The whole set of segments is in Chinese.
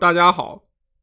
大家好，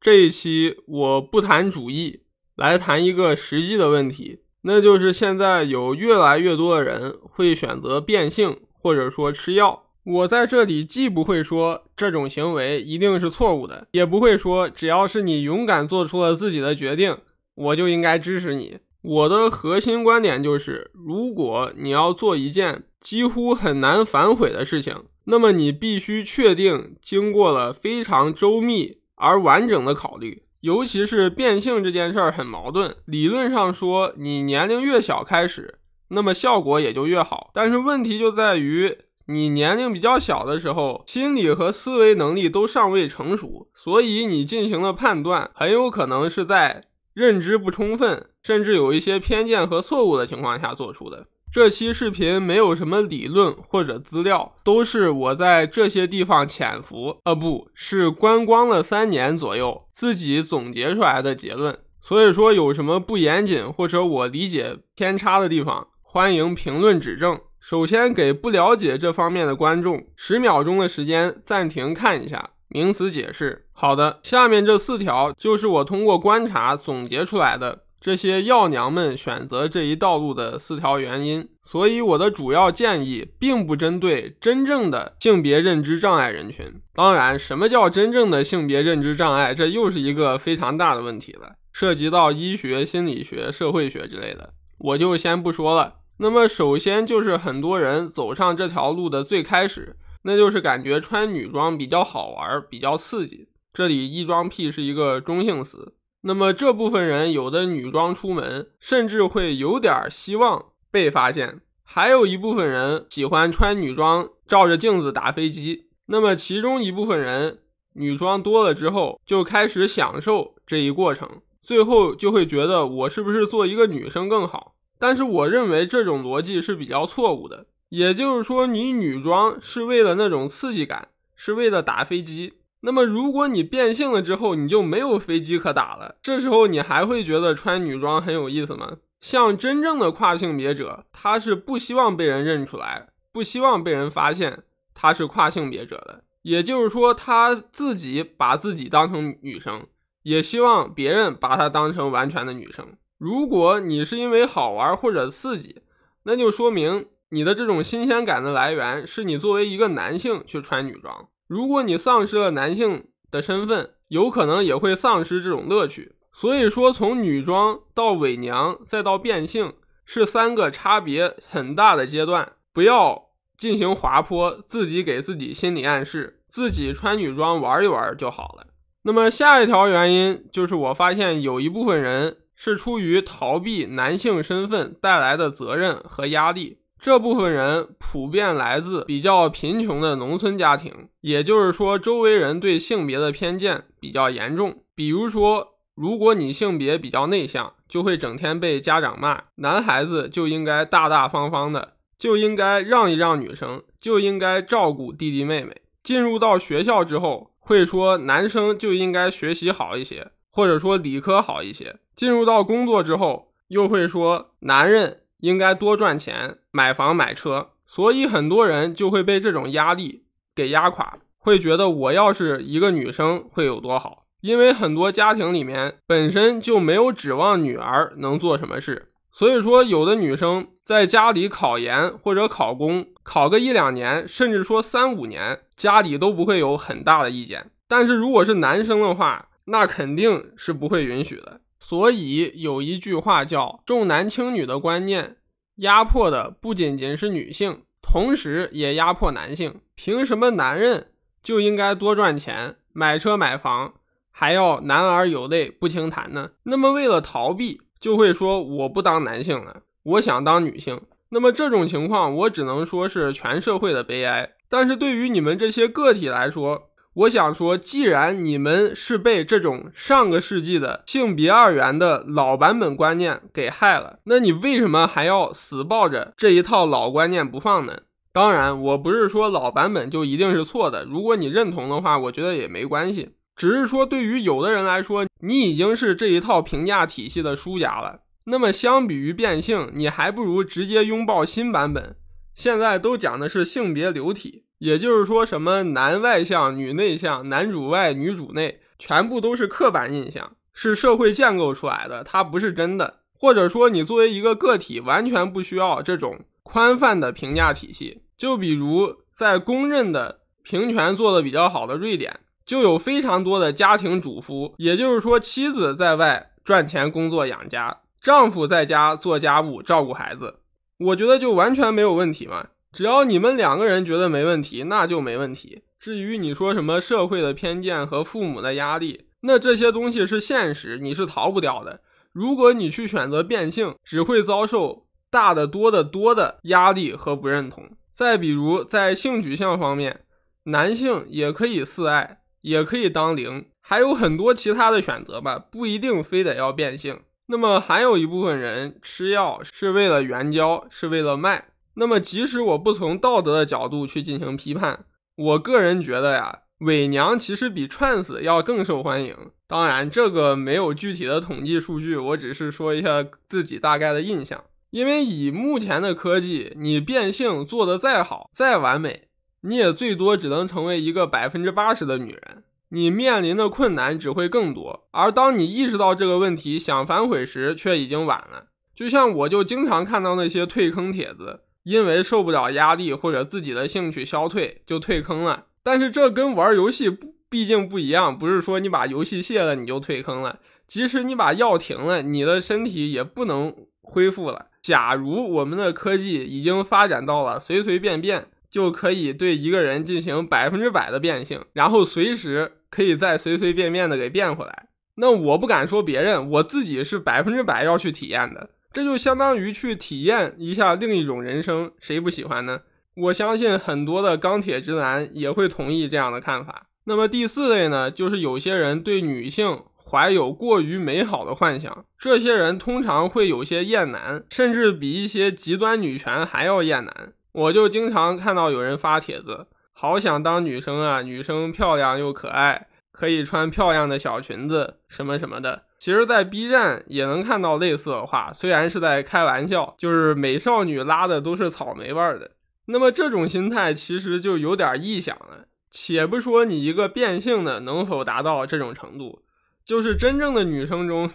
这一期我不谈主义，来谈一个实际的问题，那就是现在有越来越多的人会选择变性，或者说吃药。我在这里既不会说这种行为一定是错误的，也不会说只要是你勇敢做出了自己的决定，我就应该支持你。我的核心观点就是，如果你要做一件几乎很难反悔的事情，那么你必须确定经过了非常周密而完整的考虑。尤其是变性这件事儿很矛盾，理论上说，你年龄越小开始，那么效果也就越好。但是问题就在于，你年龄比较小的时候，心理和思维能力都尚未成熟，所以你进行了判断，很有可能是在。认知不充分，甚至有一些偏见和错误的情况下做出的。这期视频没有什么理论或者资料，都是我在这些地方潜伏，呃，不是观光了三年左右，自己总结出来的结论。所以说有什么不严谨或者我理解偏差的地方，欢迎评论指正。首先给不了解这方面的观众十秒钟的时间暂停看一下。名词解释，好的，下面这四条就是我通过观察总结出来的这些药娘们选择这一道路的四条原因。所以我的主要建议并不针对真正的性别认知障碍人群。当然，什么叫真正的性别认知障碍，这又是一个非常大的问题了，涉及到医学、心理学、社会学之类的，我就先不说了。那么，首先就是很多人走上这条路的最开始。那就是感觉穿女装比较好玩，比较刺激。这里“异装癖”是一个中性词。那么这部分人有的女装出门，甚至会有点希望被发现；还有一部分人喜欢穿女装照着镜子打飞机。那么其中一部分人女装多了之后，就开始享受这一过程，最后就会觉得我是不是做一个女生更好？但是我认为这种逻辑是比较错误的。也就是说，你女装是为了那种刺激感，是为了打飞机。那么，如果你变性了之后，你就没有飞机可打了。这时候，你还会觉得穿女装很有意思吗？像真正的跨性别者，他是不希望被人认出来，不希望被人发现他是跨性别者的。也就是说，他自己把自己当成女生，也希望别人把他当成完全的女生。如果你是因为好玩或者刺激，那就说明。你的这种新鲜感的来源是你作为一个男性去穿女装。如果你丧失了男性的身份，有可能也会丧失这种乐趣。所以说，从女装到伪娘再到变性是三个差别很大的阶段，不要进行滑坡，自己给自己心理暗示，自己穿女装玩一玩就好了。那么下一条原因就是，我发现有一部分人是出于逃避男性身份带来的责任和压力。这部分人普遍来自比较贫穷的农村家庭，也就是说，周围人对性别的偏见比较严重。比如说，如果你性别比较内向，就会整天被家长骂；男孩子就应该大大方方的，就应该让一让女生，就应该照顾弟弟妹妹。进入到学校之后，会说男生就应该学习好一些，或者说理科好一些；进入到工作之后，又会说男人。应该多赚钱，买房买车，所以很多人就会被这种压力给压垮，会觉得我要是一个女生会有多好。因为很多家庭里面本身就没有指望女儿能做什么事，所以说有的女生在家里考研或者考公，考个一两年，甚至说三五年，家里都不会有很大的意见。但是如果是男生的话，那肯定是不会允许的。所以有一句话叫“重男轻女”的观念，压迫的不仅仅是女性，同时也压迫男性。凭什么男人就应该多赚钱、买车买房，还要男儿有泪不轻弹呢？那么为了逃避，就会说我不当男性了，我想当女性。那么这种情况，我只能说是全社会的悲哀。但是对于你们这些个体来说，我想说，既然你们是被这种上个世纪的性别二元的老版本观念给害了，那你为什么还要死抱着这一套老观念不放呢？当然，我不是说老版本就一定是错的，如果你认同的话，我觉得也没关系。只是说，对于有的人来说，你已经是这一套评价体系的输家了。那么，相比于变性，你还不如直接拥抱新版本。现在都讲的是性别流体。也就是说，什么男外向、女内向，男主外、女主内，全部都是刻板印象，是社会建构出来的，它不是真的。或者说，你作为一个个体，完全不需要这种宽泛的评价体系。就比如在公认的平权做得比较好的瑞典，就有非常多的家庭主妇，也就是说，妻子在外赚钱工作养家，丈夫在家做家务照顾孩子，我觉得就完全没有问题嘛。只要你们两个人觉得没问题，那就没问题。至于你说什么社会的偏见和父母的压力，那这些东西是现实，你是逃不掉的。如果你去选择变性，只会遭受大的多的多的压力和不认同。再比如在性取向方面，男性也可以四爱，也可以当零，还有很多其他的选择吧，不一定非得要变性。那么还有一部分人吃药是为了援交，是为了卖。那么，即使我不从道德的角度去进行批判，我个人觉得呀，伪娘其实比串死要更受欢迎。当然，这个没有具体的统计数据，我只是说一下自己大概的印象。因为以目前的科技，你变性做得再好、再完美，你也最多只能成为一个百分之八十的女人，你面临的困难只会更多。而当你意识到这个问题，想反悔时，却已经晚了。就像我就经常看到那些退坑帖子。因为受不了压力或者自己的兴趣消退，就退坑了。但是这跟玩游戏不，毕竟不一样。不是说你把游戏卸了你就退坑了，即使你把药停了，你的身体也不能恢复了。假如我们的科技已经发展到了随随便便就可以对一个人进行百分之百的变性，然后随时可以再随随便便的给变回来，那我不敢说别人，我自己是百分之百要去体验的。这就相当于去体验一下另一种人生，谁不喜欢呢？我相信很多的钢铁直男也会同意这样的看法。那么第四类呢，就是有些人对女性怀有过于美好的幻想，这些人通常会有些厌男，甚至比一些极端女权还要厌男。我就经常看到有人发帖子：“好想当女生啊，女生漂亮又可爱，可以穿漂亮的小裙子，什么什么的。”其实，在 B 站也能看到类似的话，虽然是在开玩笑，就是美少女拉的都是草莓味的。那么这种心态其实就有点异想了。且不说你一个变性的能否达到这种程度，就是真正的女生中，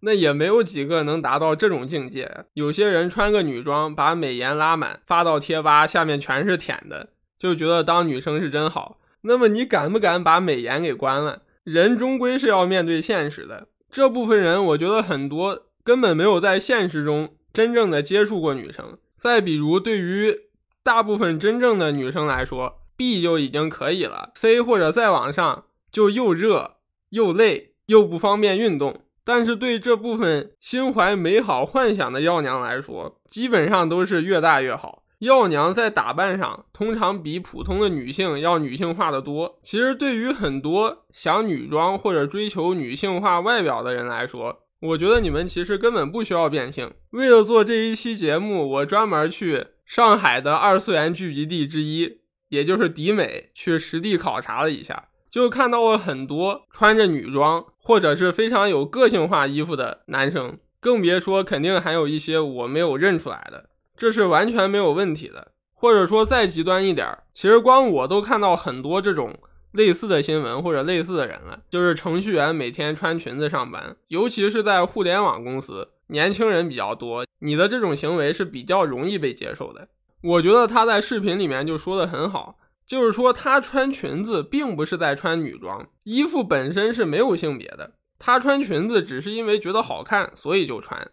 那也没有几个能达到这种境界。有些人穿个女装，把美颜拉满，发到贴吧，下面全是舔的，就觉得当女生是真好。那么你敢不敢把美颜给关了？人终归是要面对现实的。这部分人，我觉得很多根本没有在现实中真正的接触过女生。再比如，对于大部分真正的女生来说，B 就已经可以了；C 或者再往上，就又热又累又不方便运动。但是对这部分心怀美好幻想的妖娘来说，基本上都是越大越好。药娘在打扮上通常比普通的女性要女性化的多。其实，对于很多想女装或者追求女性化外表的人来说，我觉得你们其实根本不需要变性。为了做这一期节目，我专门去上海的二次元聚集地之一，也就是迪美，去实地考察了一下，就看到了很多穿着女装或者是非常有个性化衣服的男生，更别说肯定还有一些我没有认出来的。这是完全没有问题的，或者说再极端一点儿，其实光我都看到很多这种类似的新闻或者类似的人了，就是程序员每天穿裙子上班，尤其是在互联网公司，年轻人比较多，你的这种行为是比较容易被接受的。我觉得他在视频里面就说的很好，就是说他穿裙子并不是在穿女装，衣服本身是没有性别的，他穿裙子只是因为觉得好看，所以就穿。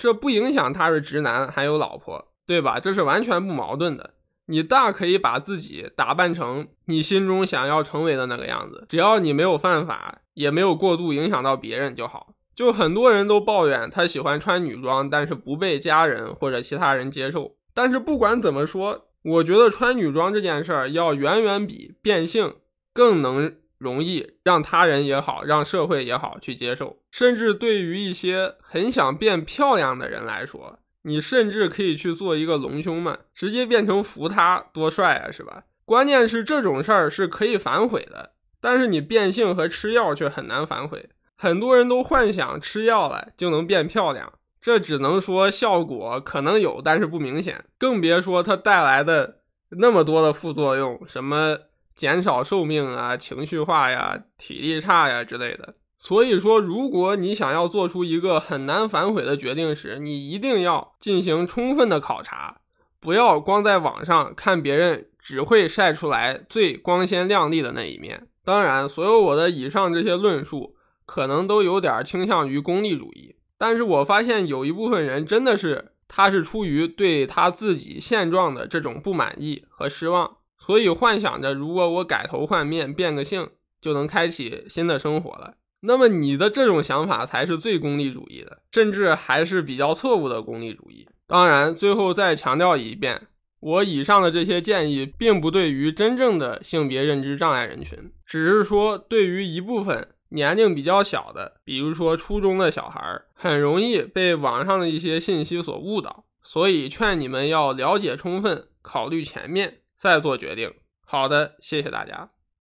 这不影响他是直男，还有老婆，对吧？这是完全不矛盾的。你大可以把自己打扮成你心中想要成为的那个样子，只要你没有犯法，也没有过度影响到别人就好。就很多人都抱怨他喜欢穿女装，但是不被家人或者其他人接受。但是不管怎么说，我觉得穿女装这件事儿要远远比变性更能。容易让他人也好，让社会也好去接受，甚至对于一些很想变漂亮的人来说，你甚至可以去做一个隆胸嘛，直接变成服他多帅啊，是吧？关键是这种事儿是可以反悔的，但是你变性和吃药却很难反悔。很多人都幻想吃药了就能变漂亮，这只能说效果可能有，但是不明显，更别说它带来的那么多的副作用，什么？减少寿命啊，情绪化呀，体力差呀之类的。所以说，如果你想要做出一个很难反悔的决定时，你一定要进行充分的考察，不要光在网上看别人，只会晒出来最光鲜亮丽的那一面。当然，所有我的以上这些论述，可能都有点倾向于功利主义。但是我发现有一部分人真的是，他是出于对他自己现状的这种不满意和失望。所以幻想着，如果我改头换面、变个性，就能开启新的生活了。那么你的这种想法才是最功利主义的，甚至还是比较错误的功利主义。当然，最后再强调一遍，我以上的这些建议，并不对于真正的性别认知障碍人群，只是说对于一部分年龄比较小的，比如说初中的小孩，很容易被网上的一些信息所误导。所以劝你们要了解充分，考虑全面。再做决定。好的，谢谢大家。